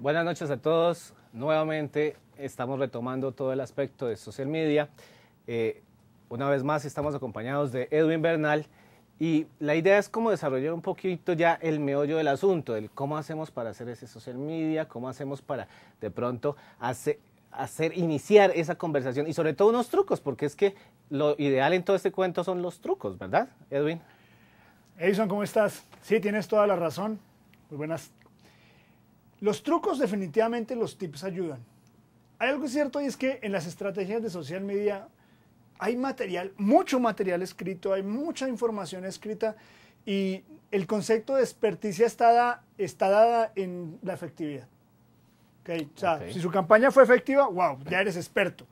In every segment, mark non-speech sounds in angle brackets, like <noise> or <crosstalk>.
Buenas noches a todos. Nuevamente estamos retomando todo el aspecto de social media. Eh, una vez más estamos acompañados de Edwin Bernal y la idea es como desarrollar un poquito ya el meollo del asunto, el cómo hacemos para hacer ese social media, cómo hacemos para de pronto hacer, hacer iniciar esa conversación y sobre todo unos trucos, porque es que lo ideal en todo este cuento son los trucos, ¿verdad, Edwin? Edison, ¿cómo estás? Sí, tienes toda la razón. Muy buenas los trucos definitivamente los tips ayudan. Hay algo cierto y es que en las estrategias de social media hay material, mucho material escrito, hay mucha información escrita y el concepto de experticia está, está dada en la efectividad. si su campaña fue efectiva, wow, ya eres experto.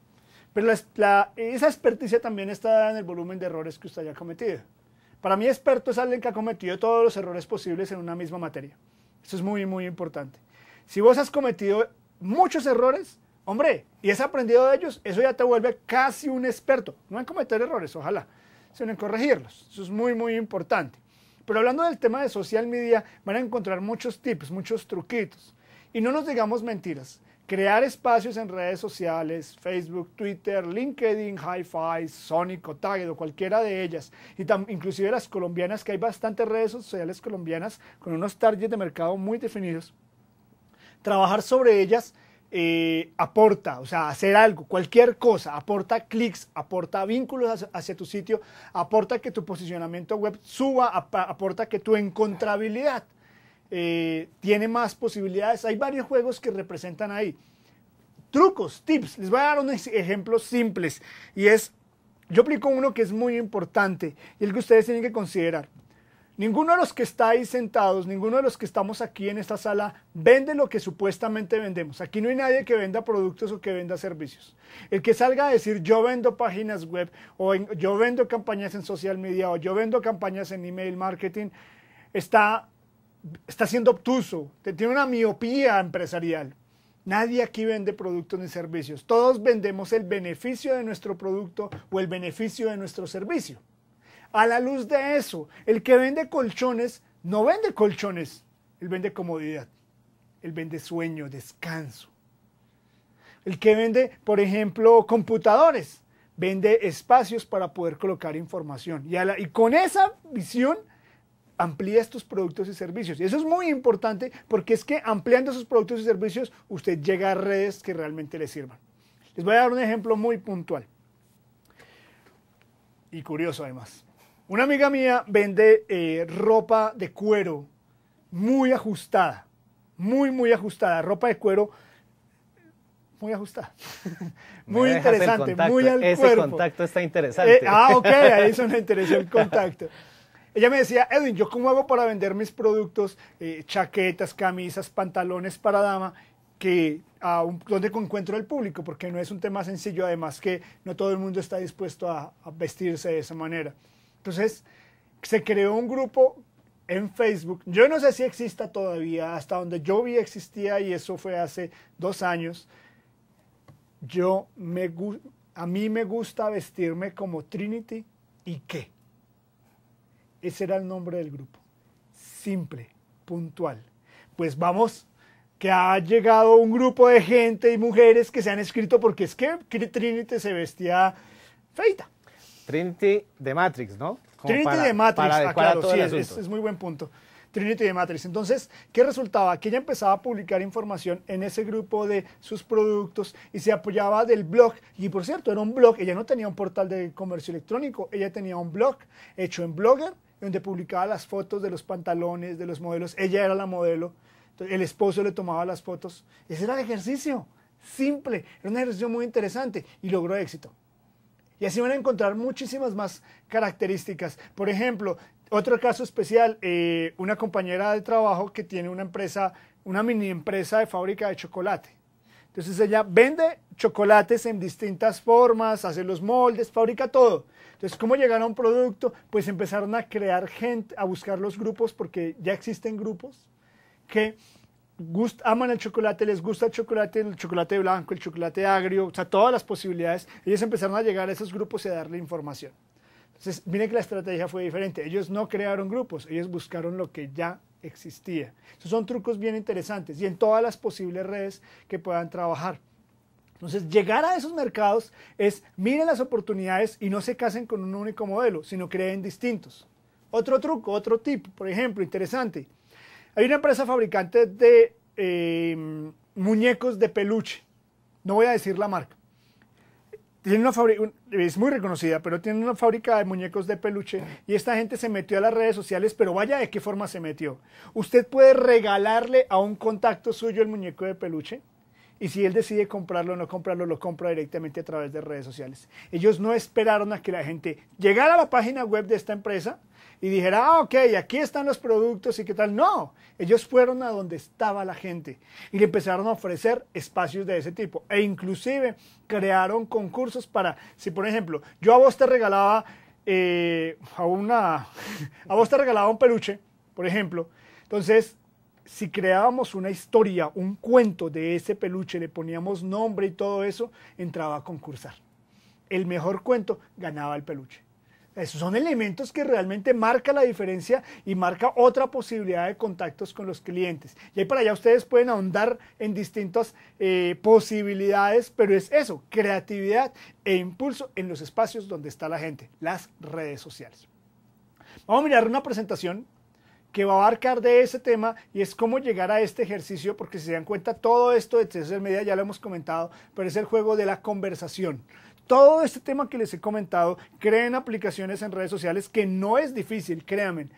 Pero esa experticia también está dada en el volumen de errores que usted haya cometido. Para mí, experto es alguien que ha cometido todos los errores posibles en una misma materia. Eso es muy, muy importante. Si vos has cometido muchos errores, hombre, y has aprendido de ellos, eso ya te vuelve casi un experto. No en cometer errores, ojalá, sino en corregirlos. Eso es muy, muy importante. Pero hablando del tema de social media, van a encontrar muchos tips, muchos truquitos. Y no nos digamos mentiras. Crear espacios en redes sociales, Facebook, Twitter, LinkedIn, Hi-Fi, Sonic, o cualquiera de ellas, y inclusive las colombianas, que hay bastantes redes sociales colombianas con unos targets de mercado muy definidos trabajar sobre ellas eh, aporta, o sea, hacer algo, cualquier cosa, aporta clics, aporta vínculos hacia, tu sitio, aporta que tu posicionamiento web suba, aporta que tu encontrabilidad eh, tiene más posibilidades. Hay varios juegos que representan ahí. Trucos, tips, les voy a dar unos ejemplos simples y es, yo aplico uno que es muy importante y el que ustedes tienen que considerar. Ninguno de los que está ahí sentados, ninguno de los que estamos aquí en esta sala vende lo que supuestamente vendemos. Aquí no hay nadie que venda productos o que venda servicios. El que salga a decir yo vendo páginas web o yo vendo campañas en social media o yo vendo campañas en email marketing está, está siendo obtuso, tiene una miopía empresarial. Nadie aquí vende productos ni servicios. Todos vendemos el beneficio de nuestro producto o el beneficio de nuestro servicio. A la luz de eso, el que vende colchones no vende colchones, él vende comodidad, él vende sueño, descanso. El que vende, por ejemplo, computadores, vende espacios para poder colocar información. Y, con esa visión amplía estos productos y servicios. Y eso es muy importante porque es que ampliando esos productos y servicios, usted llega a redes que realmente le sirvan. Les voy a dar un ejemplo muy puntual y curioso además. Una amiga mía vende eh, ropa de cuero muy ajustada, muy, muy ajustada, ropa de cuero muy ajustada, <laughs> muy interesante, muy al ese cuerpo. contacto está interesante. Eh, ah, ok, ahí eso me <laughs> interesó el contacto. Ella me decía, Edwin, ¿yo cómo hago para vender mis productos, eh, chaquetas, camisas, pantalones para dama, que a donde encuentro el público? Porque no es un tema sencillo, además que no todo el mundo está dispuesto a vestirse de esa manera. Entonces, se creó un grupo en Facebook. Yo no sé si exista todavía, hasta donde yo vi existía y eso fue hace dos años. Yo me, a mí me gusta vestirme como Trinity y qué. Ese era el nombre del grupo. Simple, puntual. Pues vamos, que ha llegado un grupo de gente y mujeres que se han escrito porque es que Trinity se vestía feita. Trinity de Matrix, ¿no? Trinity de Matrix, ah, claro, sí, es, muy buen punto. Trinity de Matrix. Entonces, ¿qué resultaba? Que ella empezaba a publicar información en ese grupo de sus productos y se apoyaba del blog. Y por cierto, era un blog, ella no tenía un portal de comercio electrónico, ella tenía un blog hecho en Blogger, donde publicaba las fotos de los pantalones, de los modelos. Ella era la modelo, el esposo le tomaba las fotos. Ese era el ejercicio, simple, era un ejercicio muy interesante y logró éxito. Y así van a encontrar muchísimas más características. Por ejemplo, otro caso especial, eh, una compañera de trabajo que tiene una empresa, una mini empresa de fábrica de chocolate. Entonces ella vende chocolates en distintas formas, hace los moldes, fabrica todo. Entonces, ¿cómo llegar a un producto? Pues empezaron a crear gente, a buscar los grupos, porque ya existen grupos que aman el chocolate, les gusta el chocolate, el chocolate blanco, el chocolate agrio, o sea, todas las posibilidades. Ellos empezaron a llegar a esos grupos y a darle información. Entonces, miren que la estrategia fue diferente. Ellos no crearon grupos, ellos buscaron lo que ya existía. Esos son trucos bien interesantes y en todas las posibles redes que puedan trabajar. Entonces, llegar a esos mercados es miren las oportunidades y no se casen con un único modelo, sino creen distintos. Otro truco, otro tip, por ejemplo, interesante. Hay una empresa fabricante de em, muñecos de peluche. No voy a decir la marca. Tiene una es muy reconocida, pero tiene una fábrica de muñecos de peluche y esta gente se metió a las redes sociales, pero vaya de qué forma se metió. Usted puede regalarle a un contacto suyo el muñeco de peluche y si él decide comprarlo o no comprarlo, lo compra directamente a través de redes sociales. Ellos no esperaron a que la gente llegara a la página web de esta empresa y dijera, ah, ok, aquí están los productos y qué tal. No, ellos fueron a donde estaba la gente y le empezaron a ofrecer espacios de ese tipo. E inclusive crearon concursos para, si por ejemplo, yo a vos te regalaba eh, a una, <laughs> a vos te regalaba un peluche, por ejemplo. Entonces si creábamos una historia, un cuento de ese peluche, le poníamos nombre y todo eso, entraba a concursar. El mejor cuento ganaba el peluche. Esos son elementos que realmente marcan la diferencia y marca otra posibilidad de contactos con los clientes. Y ahí para allá ustedes pueden ahondar en distintas eh, posibilidades, pero es eso, creatividad e impulso en los espacios donde está la gente, las redes sociales. Vamos a mirar una presentación que va a abarcar de ese tema y es cómo llegar a este ejercicio, porque si se dan cuenta, todo esto de de media ya lo hemos comentado, pero es el juego de la conversación. Todo este tema que les he comentado, creen aplicaciones en redes sociales que no es difícil, créanme.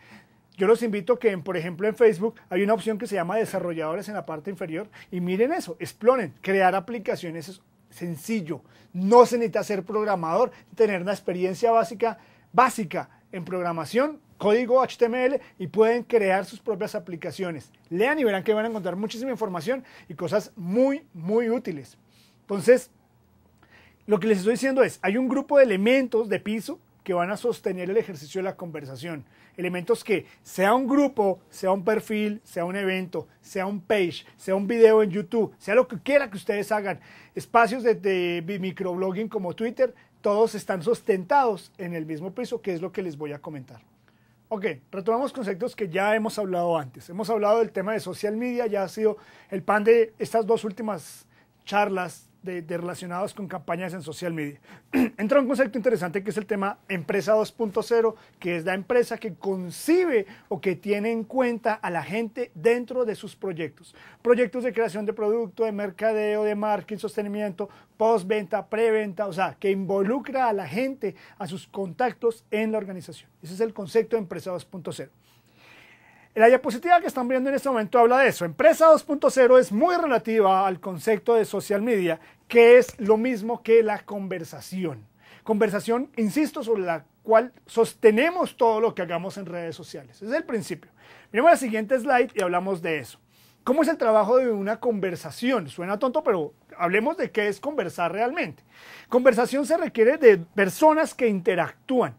Yo los invito que, por ejemplo, en Facebook hay una opción que se llama desarrolladores en la parte inferior y miren eso, exploren, crear aplicaciones es sencillo. No se necesita ser programador, tener una experiencia básica, básica en programación código HTML y pueden crear sus propias aplicaciones. Lean y verán que van a encontrar muchísima información y cosas muy, muy útiles. Entonces, lo que les estoy diciendo es, hay un grupo de elementos de piso que van a sostener el ejercicio de la conversación. Elementos que, sea un grupo, sea un perfil, sea un evento, sea un page, sea un video en YouTube, sea lo que quiera que ustedes hagan, espacios de, microblogging como Twitter, todos están sustentados en el mismo piso, que es lo que les voy a comentar. Ok, retomamos conceptos que ya hemos hablado antes. Hemos hablado del tema de social media, ya ha sido el pan de estas dos últimas charlas de, relacionados con campañas en social media. <clears throat> Entra un concepto interesante que es el tema empresa 2.0, que es la empresa que concibe o que tiene en cuenta a la gente dentro de sus proyectos. Proyectos de creación de producto, de mercadeo, de marketing, sostenimiento, postventa, preventa, o sea, que involucra a la gente, a sus contactos en la organización. Ese es el concepto de empresa 2.0. La diapositiva que están viendo en este momento habla de eso. Empresa 2.0 es muy relativa al concepto de social media, que es lo mismo que la conversación. Conversación, insisto, sobre la cual sostenemos todo lo que hagamos en redes sociales. es el principio. Miremos la siguiente slide y hablamos de eso. ¿Cómo es el trabajo de una conversación? Suena tonto, pero hablemos de qué es conversar realmente. Conversación se requiere de personas que interactúan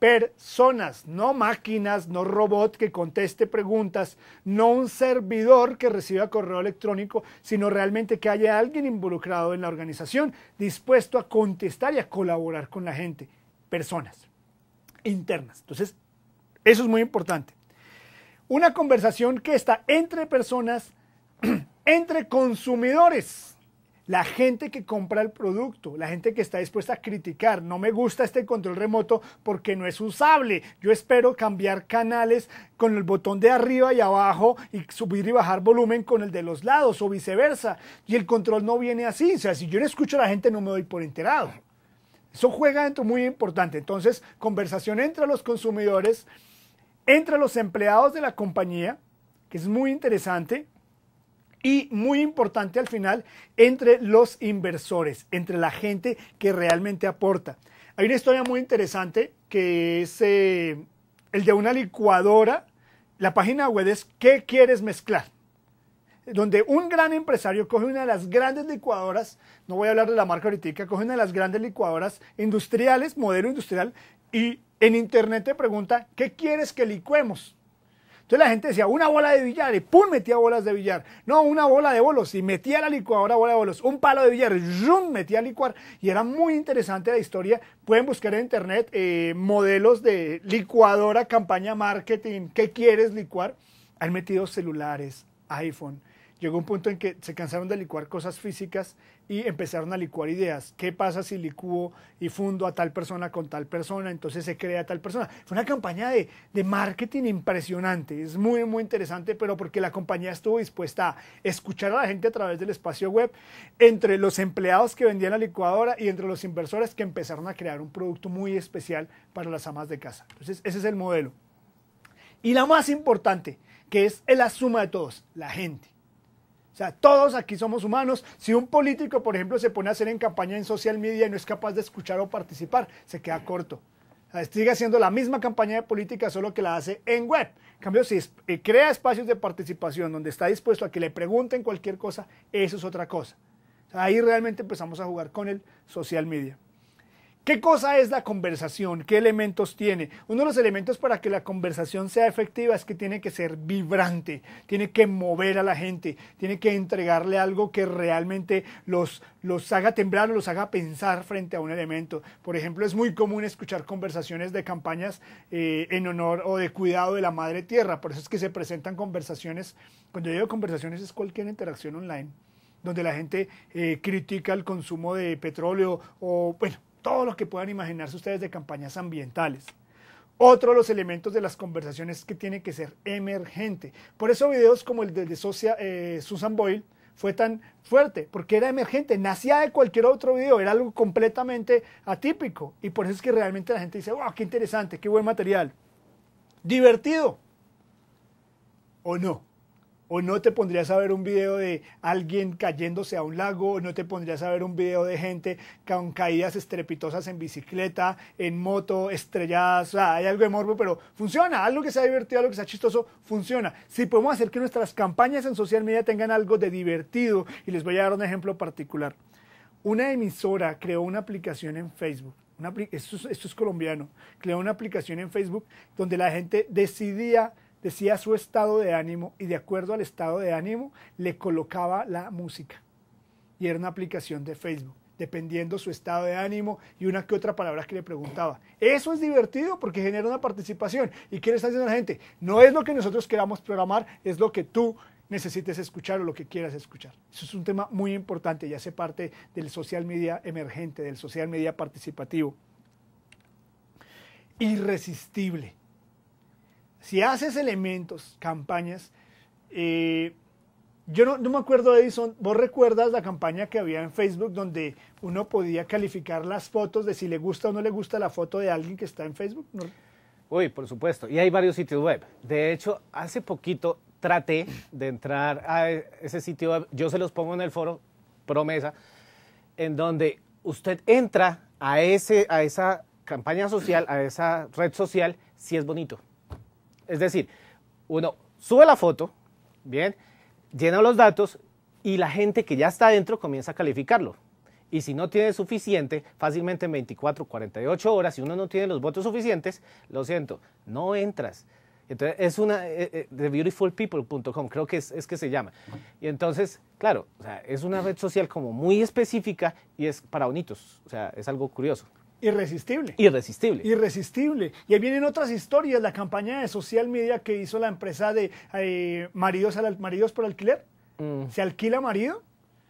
personas, no máquinas, no robot que conteste preguntas, no un servidor que reciba correo electrónico, sino realmente que haya alguien involucrado en la organización dispuesto a contestar y a colaborar con la gente, personas internas. Entonces, eso es muy importante. Una conversación que está entre personas, <clears throat> entre consumidores la gente que compra el producto, la gente que está dispuesta a criticar, no me gusta este control remoto porque no es usable, yo espero cambiar canales con el botón de arriba y abajo y subir y bajar volumen con el de los lados o viceversa, y el control no viene así, o sea, si yo no escucho a la gente no me doy por enterado. Eso juega dentro muy importante, entonces conversación entre los consumidores, entre los empleados de la compañía, que es muy interesante, y muy importante al final entre los inversores, entre la gente que realmente aporta. Hay una historia muy interesante que es eh, el de una licuadora. La página web es ¿Qué quieres mezclar? Donde un gran empresario coge una de las grandes licuadoras, no voy a hablar de la marca ahorita, coge una de las grandes licuadoras industriales, modelo industrial, y en internet te pregunta ¿qué quieres que licuemos? Entonces la gente decía, una bola de billar y ¡pum! metía bolas de billar. No, una bola de bolos y metía la licuadora bola de bolos. Un palo de billar, rum metía a licuar. Y era muy interesante la historia. Pueden buscar en internet eh, modelos de licuadora, campaña marketing, ¿qué quieres licuar? Han metido celulares, iPhone. Llegó un punto en que se cansaron de licuar cosas físicas y empezaron a licuar ideas. ¿Qué pasa si licuo y fundo a tal persona con tal persona? Entonces se crea tal persona. Fue una campaña de, de marketing impresionante. Es muy, muy interesante, pero porque la compañía estuvo dispuesta a escuchar a la gente a través del espacio web, entre los empleados que vendían la licuadora y entre los inversores que empezaron a crear un producto muy especial para las amas de casa. Entonces ese es el modelo. Y la más importante, que es la suma de todos, la gente sea, todos aquí somos humanos. Si un político, por ejemplo, se pone a hacer en campaña en social media y no es capaz de escuchar o participar, se queda corto. O sigue haciendo la misma campaña de política, solo que la hace en web. En cambio, si eh, crea espacios de participación donde está dispuesto a que le pregunten cualquier cosa, eso es otra cosa. ahí realmente empezamos a jugar con el social media. ¿Qué cosa es la conversación? ¿Qué elementos tiene? Uno de los elementos para que la conversación sea efectiva es que tiene que ser vibrante, tiene que mover a la gente, tiene que entregarle algo que realmente los, los haga temblar o los haga pensar frente a un elemento. Por ejemplo, es muy común escuchar conversaciones de campañas eh, en honor o de cuidado de la madre tierra. Por eso es que se presentan conversaciones. Cuando yo digo conversaciones es cualquier interacción online donde la gente eh, critica el consumo de petróleo o, bueno, todo lo que puedan imaginarse ustedes de campañas ambientales. Otro de los elementos de las conversaciones que tiene que ser emergente. Por eso videos como el de, eh, Susan Boyle fue tan fuerte, porque era emergente, nacía de cualquier otro video, era algo completamente atípico. Y por eso es que realmente la gente dice, wow, qué interesante, qué buen material. Divertido. ¿O no? o no te pondrías a ver un video de alguien cayéndose a un lago, o no te pondrías a ver un video de gente con caídas estrepitosas en bicicleta, en moto, estrelladas, o sea, hay algo de morbo, pero funciona, algo que sea divertido, algo que sea chistoso, funciona. Si podemos hacer que nuestras campañas en social media tengan algo de divertido, y les voy a dar un ejemplo particular. Una emisora creó una aplicación en Facebook esto, es, colombiano, creó una aplicación en Facebook donde la gente decidía decía su estado de ánimo y de acuerdo al estado de ánimo le colocaba la música. Y era una aplicación de Facebook, dependiendo su estado de ánimo y una que otra palabra que le preguntaba. Eso es divertido porque genera una participación. ¿Y qué le está diciendo la gente? No es lo que nosotros queramos programar, es lo que tú necesites escuchar o lo que quieras escuchar. Eso es un tema muy importante y hace parte del social media emergente, del social media participativo. Irresistible si haces elementos, campañas, eh, yo no, me acuerdo, Edison, vos recuerdas la campaña que había en Facebook donde uno podía calificar las fotos de si le gusta o no le gusta la foto de alguien que está en Facebook. Uy, por supuesto. Y hay varios sitios web. De hecho, hace poquito traté de entrar a ese sitio web. Yo se los pongo en el foro, promesa, en donde usted entra a, ese, a esa campaña social, a esa red social, si es bonito. Es decir, uno sube la foto, bien, llena los datos y la gente que ya está adentro comienza a calificarlo. Y si no tiene suficiente, fácilmente en 24, 48 horas, si uno no tiene los votos suficientes, lo siento, no entras. Entonces, es una, de eh, eh, beautifulpeople.com, creo que es, es, que se llama. Y entonces, claro, o sea, es una red social como muy específica y es para bonitos, o sea, es algo curioso. Irresistible. Irresistible. Irresistible. Y ahí vienen otras historias, la campaña de social media que hizo la empresa de eh, maridos, al, maridos por alquiler. Mm. ¿Se alquila marido?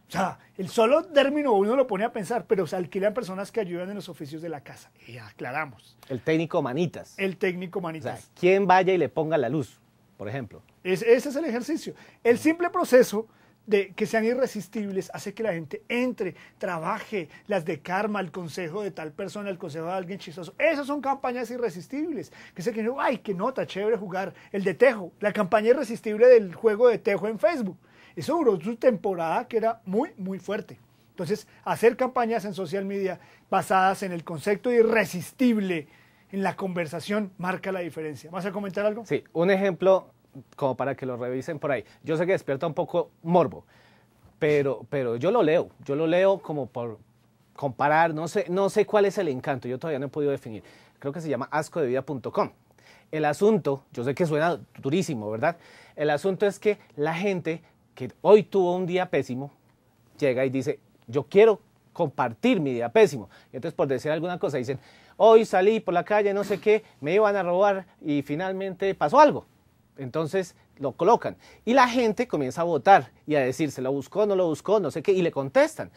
O sea, el solo término uno lo pone a pensar, pero se alquilan personas que ayudan en los oficios de la casa. Y aclaramos. El técnico manitas. El técnico manitas. O sea, ¿quién vaya y le ponga la luz, por ejemplo? ese es el ejercicio. El simple proceso de, que sean irresistibles hace que la gente entre, trabaje, las de karma, el consejo de tal persona, el consejo de alguien chistoso. Esas son campañas irresistibles. Que se que ay, qué nota, chévere jugar. El de Tejo, la campaña irresistible del juego de Tejo en Facebook. Eso duró su temporada que era muy, muy fuerte. Entonces, hacer campañas en social media basadas en el concepto irresistible en la conversación marca la diferencia. ¿Vas a comentar algo? Sí, un ejemplo como para que lo revisen por ahí. Yo sé que despierta un poco morbo, pero, yo lo leo, yo lo leo como por comparar, no sé, no sé cuál es el encanto, yo todavía no he podido definir. Creo que se llama ascodevida.com. El asunto, yo sé que suena durísimo, ¿verdad? El asunto es que la gente que hoy tuvo un día pésimo llega y dice, yo quiero compartir mi día pésimo. Y entonces, por decir alguna cosa, dicen, hoy salí por la calle, no sé qué, me iban a robar y finalmente pasó algo. Entonces lo colocan y la gente comienza a votar y a decir, se lo buscó, no lo buscó, no sé qué, y le contestan.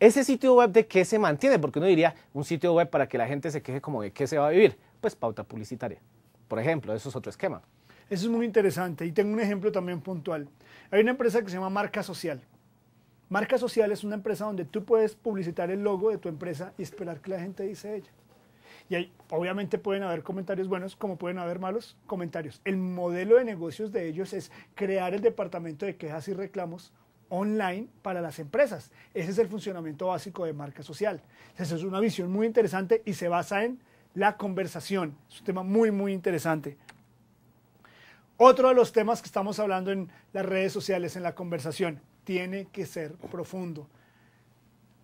Ese sitio web de qué se mantiene, porque uno diría un sitio web para que la gente se queje como de qué se va a vivir, pues pauta publicitaria. Por ejemplo, eso es otro esquema. Eso es muy interesante y tengo un ejemplo también puntual. Hay una empresa que se llama Marca Social. Marca Social es una empresa donde tú puedes publicitar el logo de tu empresa y esperar que la gente dice ella. Y obviamente pueden haber comentarios buenos como pueden haber malos comentarios. El modelo de negocios de ellos es crear el departamento de quejas y reclamos online para las empresas. Ese es el funcionamiento básico de marca social. Esa es una visión muy interesante y se basa en la conversación. Es un tema muy, muy interesante. Otro de los temas que estamos hablando en las redes sociales, en la conversación, tiene que ser profundo.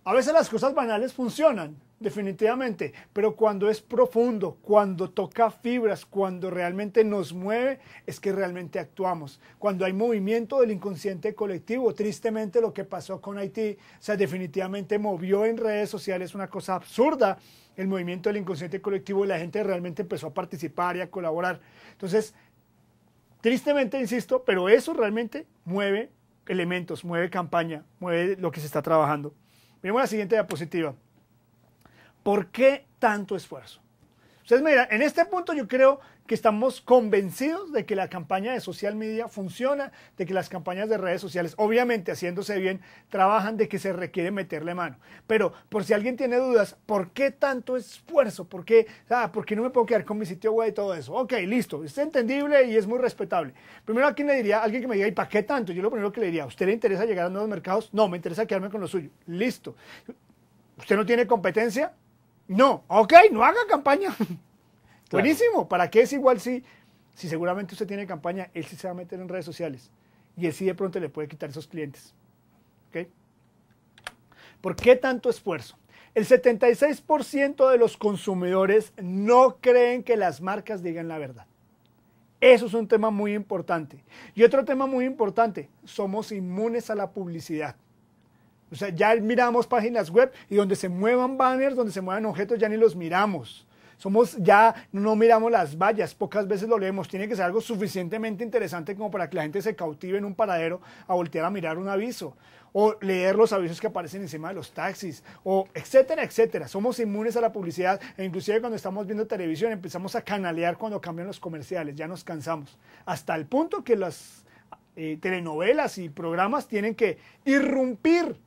A veces las cosas banales funcionan, definitivamente, pero cuando es profundo, cuando toca fibras, cuando realmente nos mueve, es que realmente actuamos. Cuando hay movimiento del inconsciente colectivo, tristemente lo que pasó con Haití, se sea, definitivamente movió en redes sociales una cosa absurda el movimiento del inconsciente colectivo y la gente realmente empezó a participar y a colaborar. Entonces, tristemente, insisto, pero eso realmente mueve elementos, mueve campaña, mueve lo que se está trabajando. Miremos la siguiente diapositiva. ¿Por qué tanto esfuerzo? Entonces, pues mira, en este punto yo creo que estamos convencidos de que la campaña de social media funciona, de que las campañas de redes sociales, obviamente haciéndose bien, trabajan, de que se requiere meterle mano. Pero por si alguien tiene dudas, ¿por qué tanto esfuerzo? ¿Por qué, ah, ¿por no me puedo quedar con mi sitio web y todo eso? Ok, listo, es entendible y es muy respetable. Primero, ¿a quién le diría? Alguien que me diga, ¿y para qué tanto? Yo lo primero que le diría, usted le interesa llegar a nuevos mercados? No, me interesa quedarme con lo suyo. Listo. ¿Usted no tiene competencia? No, ok, no haga campaña. <laughs> Buenísimo, ¿para qué es igual si, si seguramente usted tiene campaña, él sí se va a meter en redes sociales y él sí de pronto le puede quitar esos clientes? ¿Por qué tanto esfuerzo? El 76% de los consumidores no creen que las marcas digan la verdad. Eso es un tema muy importante. Y otro tema muy importante, somos inmunes a la publicidad. O sea, ya miramos páginas web y donde se muevan banners, donde se muevan objetos, ya ni los miramos. Somos ya, no miramos las vallas, pocas veces lo leemos. Tiene que ser algo suficientemente interesante como para que la gente se cautive en un paradero a voltear a mirar un aviso o leer los avisos que aparecen encima de los taxis, o etcétera, etcétera. Somos inmunes a la publicidad e inclusive cuando estamos viendo televisión empezamos a canalear cuando cambian los comerciales, ya nos cansamos. Hasta el punto que las eh, telenovelas y programas tienen que irrumpir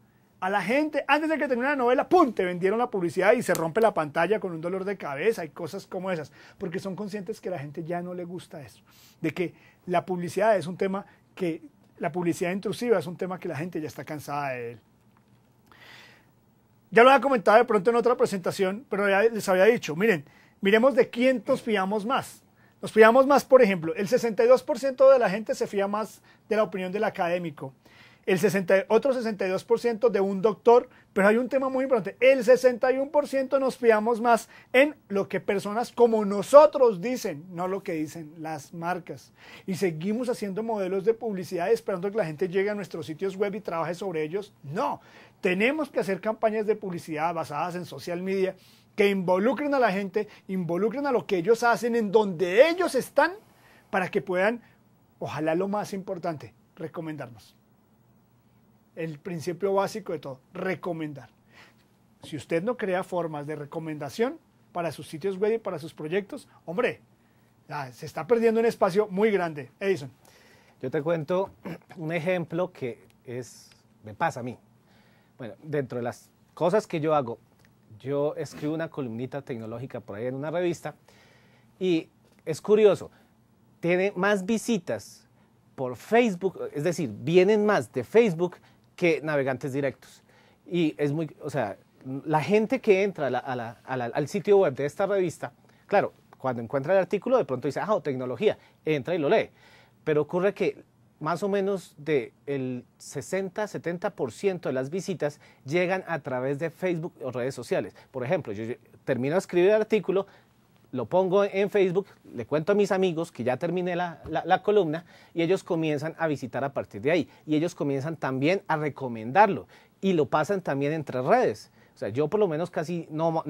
a la gente, antes de que termine la novela, ¡pum! te vendieron la publicidad y se rompe la pantalla con un dolor de cabeza y cosas como esas, porque son conscientes que a la gente ya no le gusta eso, de que la publicidad es un tema que, la publicidad intrusiva es un tema que la gente ya está cansada de él. Ya lo había comentado de pronto en otra presentación, pero ya les había dicho, miren, miremos de quién nos fiamos más. Nos fiamos más, por ejemplo, el 62% de la gente se fía más de la opinión del académico, el 60, otro 62% de un doctor, pero hay un tema muy importante, el 61% nos fiamos más en lo que personas como nosotros dicen, no lo que dicen las marcas. Y seguimos haciendo modelos de publicidad esperando que la gente llegue a nuestros sitios web y trabaje sobre ellos. No, tenemos que hacer campañas de publicidad basadas en social media que involucren a la gente, involucren a lo que ellos hacen, en donde ellos están, para que puedan, ojalá lo más importante, recomendarnos el principio básico de todo, recomendar. Si usted no crea formas de recomendación para sus sitios web y para sus proyectos, hombre, se está perdiendo un espacio muy grande. Edison. Yo te cuento un ejemplo que es, me pasa a mí. Bueno, dentro de las cosas que yo hago, yo escribo una columnita tecnológica por ahí en una revista y es curioso, tiene más visitas por Facebook, es decir, vienen más de Facebook que navegantes directos. Y es muy, o sea, la gente que entra al sitio web de esta revista, claro, cuando encuentra el artículo de pronto dice, ah, oh, tecnología, entra y lo lee. Pero ocurre que más o menos del 60-70% de las visitas llegan a través de Facebook o redes sociales. Por ejemplo, yo termino de escribir el artículo, lo pongo en Facebook, le cuento a mis amigos que ya terminé la, columna y ellos comienzan a visitar a partir de ahí. Y ellos comienzan también a recomendarlo y lo pasan también entre redes. O sea, yo por lo menos casi no,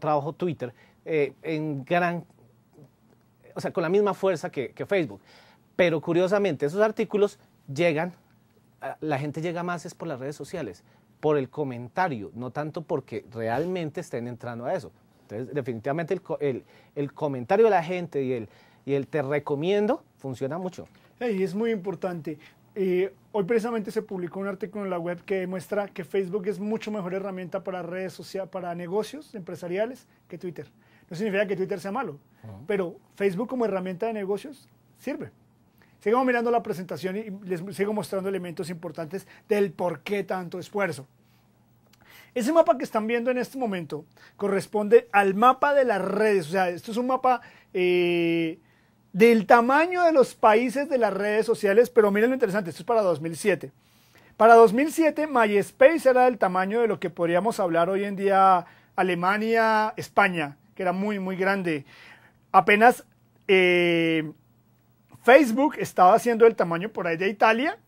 trabajo Twitter eh, en gran, o sea, con la misma fuerza que Facebook. Pero curiosamente, esos artículos llegan, la gente llega más es por las redes sociales, por el comentario, no tanto porque realmente estén entrando a eso definitivamente el, comentario de la gente y el, y el te recomiendo funciona mucho. es muy importante. Eh, hoy precisamente se publicó un artículo en la web que demuestra que Facebook es mucho mejor herramienta para redes sociales, para negocios empresariales que Twitter. No significa que Twitter sea malo, pero Facebook como herramienta de negocios sirve. Sigamos mirando la presentación y les sigo mostrando elementos importantes del por qué tanto esfuerzo. Ese mapa que están viendo en este momento corresponde al mapa de las redes. O sea, esto es un mapa eh, del tamaño de los países de las redes sociales, pero miren lo interesante, esto es para 2007. Para 2007, MySpace era del tamaño de lo que podríamos hablar hoy en día Alemania, España, que era muy, muy grande. Apenas eh, Facebook estaba haciendo el tamaño por ahí de Italia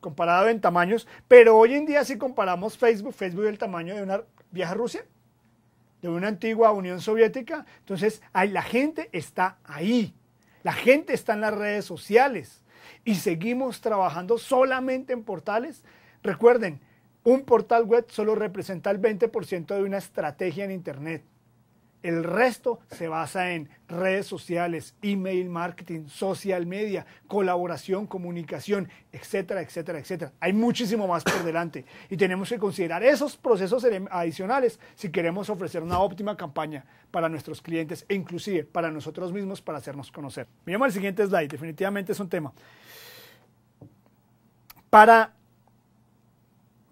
comparado en tamaños, pero hoy en día si comparamos Facebook, Facebook es el tamaño de una vieja Rusia, de una antigua Unión Soviética, entonces ahí, la gente está ahí, la gente está en las redes sociales y seguimos trabajando solamente en portales. Recuerden, un portal web solo representa el 20% de una estrategia en Internet. El resto se basa en redes sociales, email marketing, social media, colaboración, comunicación, etcétera, etcétera, etcétera. Hay muchísimo más por delante y tenemos que considerar esos procesos adicionales si queremos ofrecer una óptima campaña para nuestros clientes e inclusive para nosotros mismos para hacernos conocer. Miremos el siguiente slide, definitivamente es un tema. Para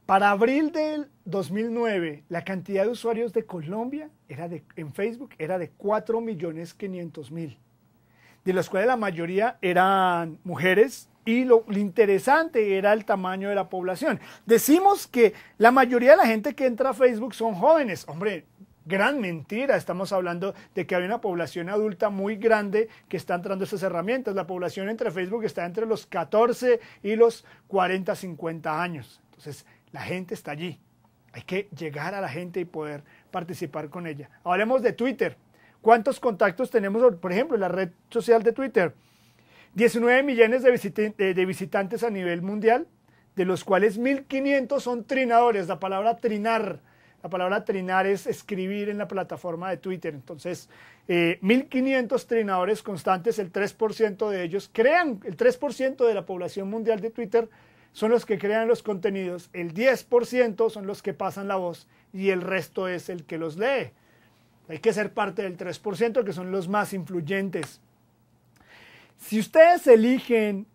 para abril del 2009, la cantidad de usuarios de Colombia era de, en Facebook era de 4.500.000, de los cuales la mayoría eran mujeres y lo, interesante era el tamaño de la población. Decimos que la mayoría de la gente que entra a Facebook son jóvenes. Hombre, gran mentira. Estamos hablando de que hay una población adulta muy grande que está entrando a estas herramientas. La población entre Facebook está entre los 14 y los 40, 50 años. Entonces, la gente está allí. Hay que llegar a la gente y poder participar con ella. Hablemos de Twitter. ¿Cuántos contactos tenemos, por ejemplo, en la red social de Twitter? 19 millones de, visitantes, a nivel mundial, de los cuales 1.500 son trinadores. La palabra trinar, la palabra trinar es escribir en la plataforma de Twitter. Entonces, 1.500 eh, trinadores constantes, el 3% de ellos crean, el 3% de la población mundial de Twitter son los que crean los contenidos, el 10% son los que pasan la voz y el resto es el que los lee. Hay que ser parte del 3% que son los más influyentes. Si ustedes eligen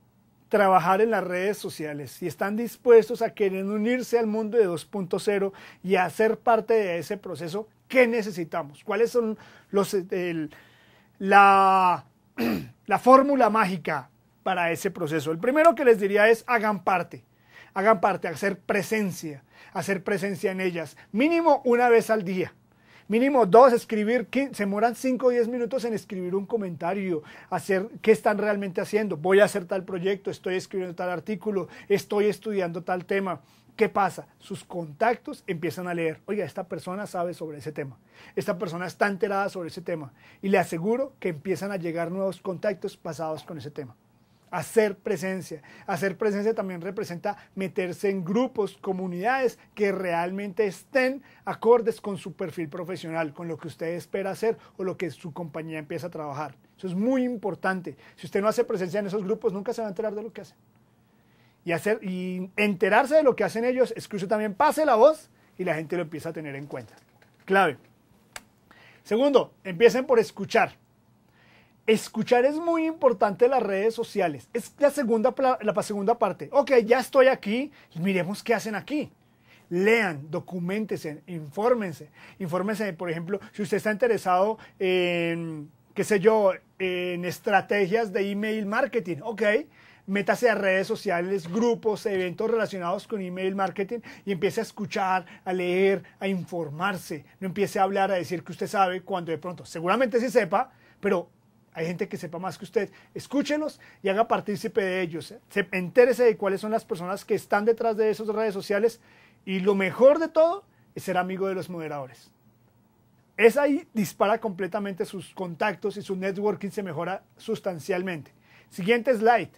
trabajar en las redes sociales y están dispuestos a querer unirse al mundo de 2.0 y a ser parte de ese proceso, ¿qué necesitamos? ¿Cuáles son los, la, <clears throat> la fórmula mágica? para ese proceso. El primero que les diría es hagan parte, hagan parte, hacer presencia, hacer presencia en ellas, mínimo una vez al día. Mínimo dos, escribir, se moran cinco o diez minutos en escribir un comentario, hacer qué están realmente haciendo. Voy a hacer tal proyecto, estoy escribiendo tal artículo, estoy estudiando tal tema. ¿Qué pasa? Sus contactos empiezan a leer, oiga, esta persona sabe sobre ese tema, esta persona está enterada sobre ese tema y le aseguro que empiezan a llegar nuevos contactos pasados con ese tema hacer presencia. Hacer presencia también representa meterse en grupos, comunidades que realmente estén acordes con su perfil profesional, con lo que usted espera hacer o lo que su compañía empieza a trabajar. Eso es muy importante. Si usted no hace presencia en esos grupos, nunca se va a enterar de lo que hacen. Y, hacer, y enterarse de lo que hacen ellos es que usted también pase la voz y la gente lo empieza a tener en cuenta. Clave. Segundo, empiecen por escuchar. Escuchar es muy importante las redes sociales. Es la segunda, la segunda parte. Ok, ya estoy aquí. Miremos qué hacen aquí. Lean, documentense, infórmense. Infórmense, por ejemplo, si usted está interesado en, qué sé yo, en estrategias de email marketing. Ok, métase a redes sociales, grupos, eventos relacionados con email marketing y empiece a escuchar, a leer, a informarse. No empiece a hablar, a decir que usted sabe cuando de pronto, seguramente sí sepa, pero hay gente que sepa más que usted, escúchenos y haga partícipe de ellos. ¿eh? Se, entérese de cuáles son las personas que están detrás de esas redes sociales y lo mejor de todo es ser amigo de los moderadores. Es ahí dispara completamente sus contactos y su networking se mejora sustancialmente. Siguiente slide.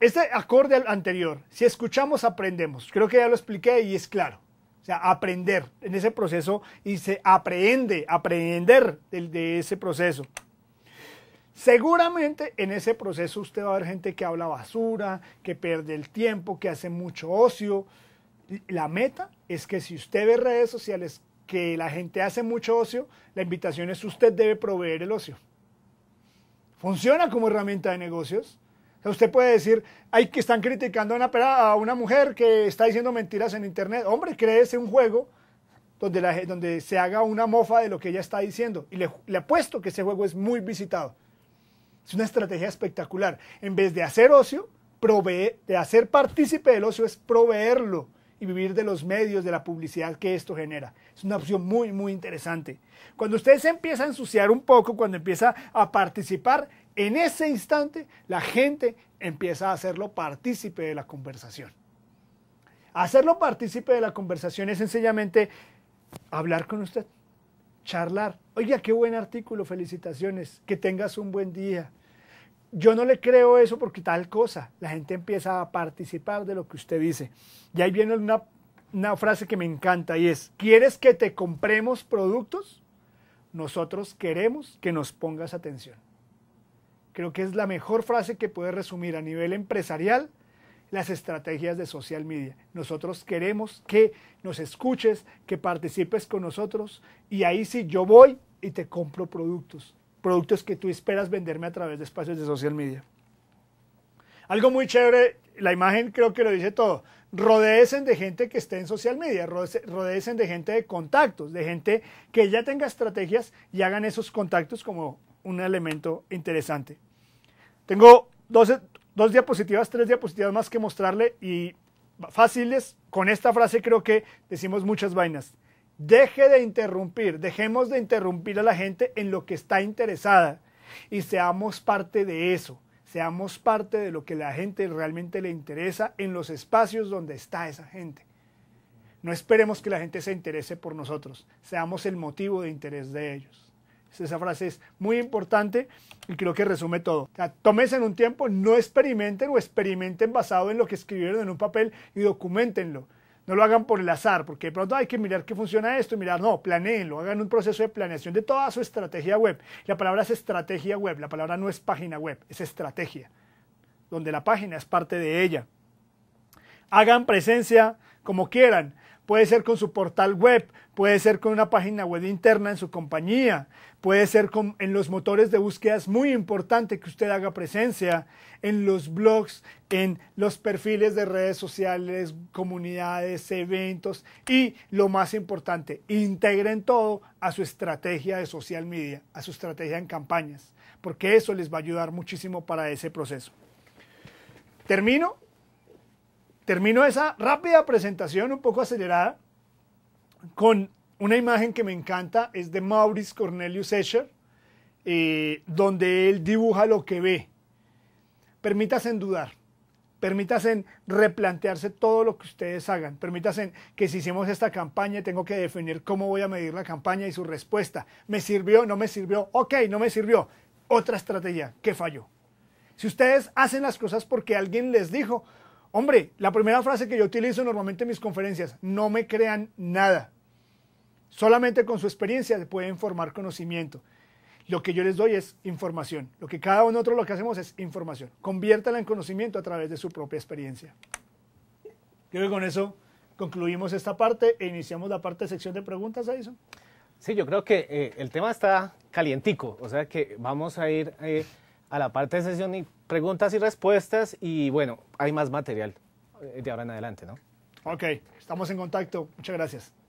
Este acorde al anterior, si escuchamos, aprendemos. Creo que ya lo expliqué y es claro. O sea, aprender en ese proceso y se aprende, aprender de, de ese proceso. Seguramente en ese proceso usted va a ver gente que habla basura, que pierde el tiempo, que hace mucho ocio. La meta es que si usted ve redes sociales que la gente hace mucho ocio, la invitación es usted debe proveer el ocio. Funciona como herramienta de negocios. Usted puede decir, hay que están criticando a una, a una mujer que está diciendo mentiras en Internet. Hombre, créese un juego donde, donde se haga una mofa de lo que ella está diciendo. Y le, apuesto que ese juego es muy visitado. Es una estrategia espectacular. En vez de hacer ocio, proveer de hacer partícipe del ocio es proveerlo y vivir de los medios, de la publicidad que esto genera. Es una opción muy, muy interesante. Cuando usted se empieza a ensuciar un poco, cuando empieza a participar, en ese instante la gente empieza a hacerlo partícipe de la conversación. Hacerlo partícipe de la conversación es sencillamente hablar con usted, charlar. Oiga, qué buen artículo, felicitaciones, que tengas un buen día. Yo no le creo eso porque tal cosa. La gente empieza a participar de lo que usted dice. Y ahí viene una, una frase que me encanta y es, ¿quieres que te compremos productos? Nosotros queremos que nos pongas atención. Creo que es la mejor frase que puede resumir a nivel empresarial las estrategias de social media. Nosotros queremos que nos escuches, que participes con nosotros y ahí sí yo voy y te compro productos, productos que tú esperas venderme a través de espacios de social media. Algo muy chévere, la imagen creo que lo dice todo. Rodecen de gente que esté en social media, rodecen de gente de contactos, de gente que ya tenga estrategias y hagan esos contactos como un elemento interesante. Tengo dos, dos diapositivas, tres diapositivas más que mostrarle y fáciles. Con esta frase creo que decimos muchas vainas. Deje de interrumpir, dejemos de interrumpir a la gente en lo que está interesada y seamos parte de eso, seamos parte de lo que la gente realmente le interesa en los espacios donde está esa gente. No esperemos que la gente se interese por nosotros, seamos el motivo de interés de ellos. Esa frase es muy importante y creo que resume todo. tómense en un tiempo, no experimenten o experimenten basado en lo que escribieron en un papel y documentenlo. No lo hagan por el azar, porque de pronto hay que mirar qué funciona esto, y mirar, no, planeenlo, hagan un proceso de planeación de toda su estrategia web. La palabra es estrategia web, la palabra no es página web, es estrategia, donde la página es parte de ella. Hagan presencia como quieran, puede ser con su portal web, puede ser con una página web interna en su compañía, puede ser en los motores de búsqueda, es muy importante que usted haga presencia en los blogs, en los perfiles de redes sociales, comunidades, eventos y lo más importante, integren todo a su estrategia de social media, a su estrategia en campañas, porque eso les va a ayudar muchísimo para ese proceso. Termino Termino esa rápida presentación, un poco acelerada, con una imagen que me encanta, es de Maurice Cornelius Escher, eh, donde él dibuja lo que ve. Permítasen dudar, permítasen replantearse todo lo que ustedes hagan, permítasen que si hicimos esta campaña tengo que definir cómo voy a medir la campaña y su respuesta. ¿Me sirvió? ¿No me sirvió? Ok, no me sirvió. Otra estrategia, ¿qué falló? Si ustedes hacen las cosas porque alguien les dijo, Hombre, la primera frase que yo utilizo normalmente en mis conferencias, no me crean nada. Solamente con su experiencia se pueden formar conocimiento. Lo que yo les doy es información. Lo que cada uno de nosotros lo que hacemos es información. Conviértala en conocimiento a través de su propia experiencia. Creo que con eso concluimos esta parte e iniciamos la parte de sección de preguntas, Addison. Sí, yo creo que eh, el tema está calientico, o sea que vamos a ir eh, a la parte de sesión y preguntas y respuestas y bueno, hay más material eh, de ahora en adelante, ¿no? Ok, estamos en contacto. Muchas gracias.